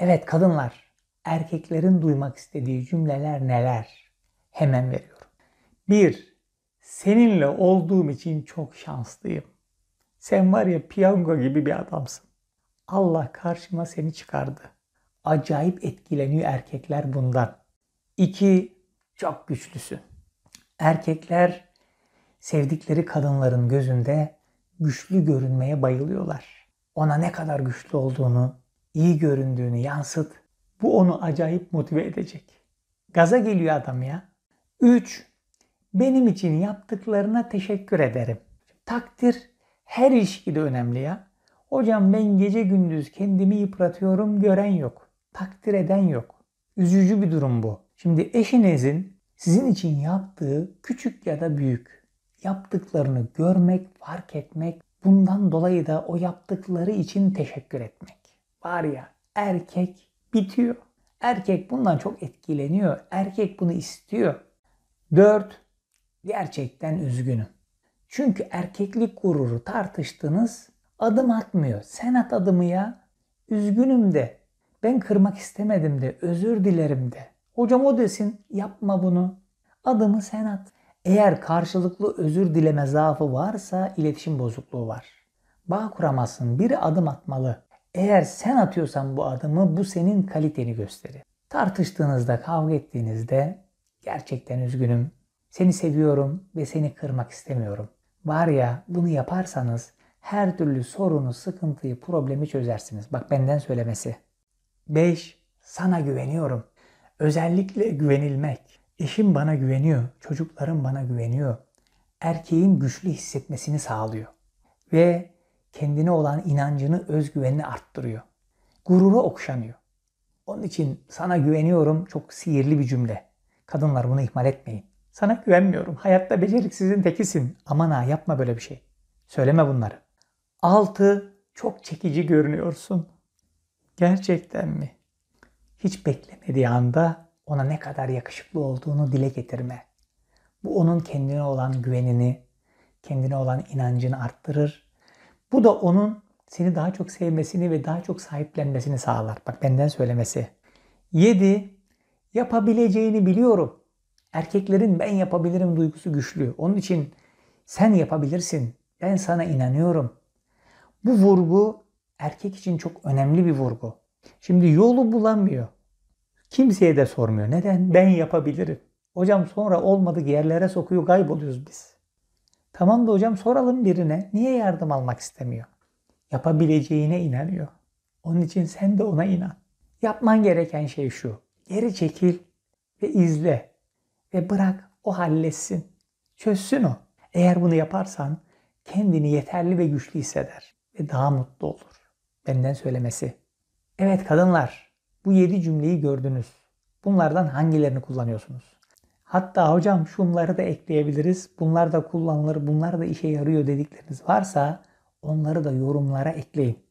Evet kadınlar, erkeklerin duymak istediği cümleler neler? Hemen veriyorum. 1. Seninle olduğum için çok şanslıyım. Sen var ya piyango gibi bir adamsın. Allah karşıma seni çıkardı. Acayip etkileniyor erkekler bundan. 2. Çok güçlüsün. Erkekler sevdikleri kadınların gözünde güçlü görünmeye bayılıyorlar. Ona ne kadar güçlü olduğunu, iyi göründüğünü yansıt. Bu onu acayip motive edecek. Gaza geliyor adam ya. 3. Benim için yaptıklarına teşekkür ederim. Takdir her ilişkide önemli ya. Hocam ben gece gündüz kendimi yıpratıyorum gören yok. Takdir eden yok. Üzücü bir durum bu. Şimdi eşinizin sizin için yaptığı küçük ya da büyük yaptıklarını görmek, fark etmek, bundan dolayı da o yaptıkları için teşekkür etmek var ya erkek bitiyor. Erkek bundan çok etkileniyor. Erkek bunu istiyor. 4. Gerçekten üzgünüm. Çünkü erkeklik gururu tartıştınız. Adım atmıyor. Sen at adımı ya. Üzgünüm de. Ben kırmak istemedim de. Özür dilerim de. Hocam o desin yapma bunu. Adımı sen at. Eğer karşılıklı özür dileme zaafı varsa iletişim bozukluğu var. Bağ kuramazsın. Biri adım atmalı. Eğer sen atıyorsan bu adımı bu senin kaliteni gösterir. Tartıştığınızda, kavga ettiğinizde gerçekten üzgünüm. Seni seviyorum ve seni kırmak istemiyorum. Var ya bunu yaparsanız her türlü sorunu, sıkıntıyı, problemi çözersiniz. Bak benden söylemesi. 5. Sana güveniyorum. Özellikle güvenilmek. Eşim bana güveniyor, çocuklarım bana güveniyor. Erkeğin güçlü hissetmesini sağlıyor. Ve kendine olan inancını, özgüvenini arttırıyor. gururu okşanıyor. Onun için sana güveniyorum çok sihirli bir cümle. Kadınlar bunu ihmal etmeyin. Sana güvenmiyorum. Hayatta beceriksizin tekisin. Aman ha yapma böyle bir şey. Söyleme bunları. Altı çok çekici görünüyorsun. Gerçekten mi? Hiç beklemediği anda ona ne kadar yakışıklı olduğunu dile getirme. Bu onun kendine olan güvenini, kendine olan inancını arttırır bu da onun seni daha çok sevmesini ve daha çok sahiplenmesini sağlar. Bak benden söylemesi. 7. Yapabileceğini biliyorum. Erkeklerin ben yapabilirim duygusu güçlü. Onun için sen yapabilirsin. Ben sana inanıyorum. Bu vurgu erkek için çok önemli bir vurgu. Şimdi yolu bulamıyor. Kimseye de sormuyor. Neden? Ben yapabilirim. Hocam sonra olmadık yerlere sokuyor kayboluyoruz biz. Tamam da hocam soralım birine niye yardım almak istemiyor? Yapabileceğine inanıyor. Onun için sen de ona inan. Yapman gereken şey şu. Geri çekil ve izle ve bırak o halletsin. Çözsün o. Eğer bunu yaparsan kendini yeterli ve güçlü hisseder ve daha mutlu olur. Benden söylemesi. Evet kadınlar, bu 7 cümleyi gördünüz. Bunlardan hangilerini kullanıyorsunuz? Hatta hocam şunları da ekleyebiliriz. Bunlar da kullanılır, bunlar da işe yarıyor dedikleriniz varsa onları da yorumlara ekleyin.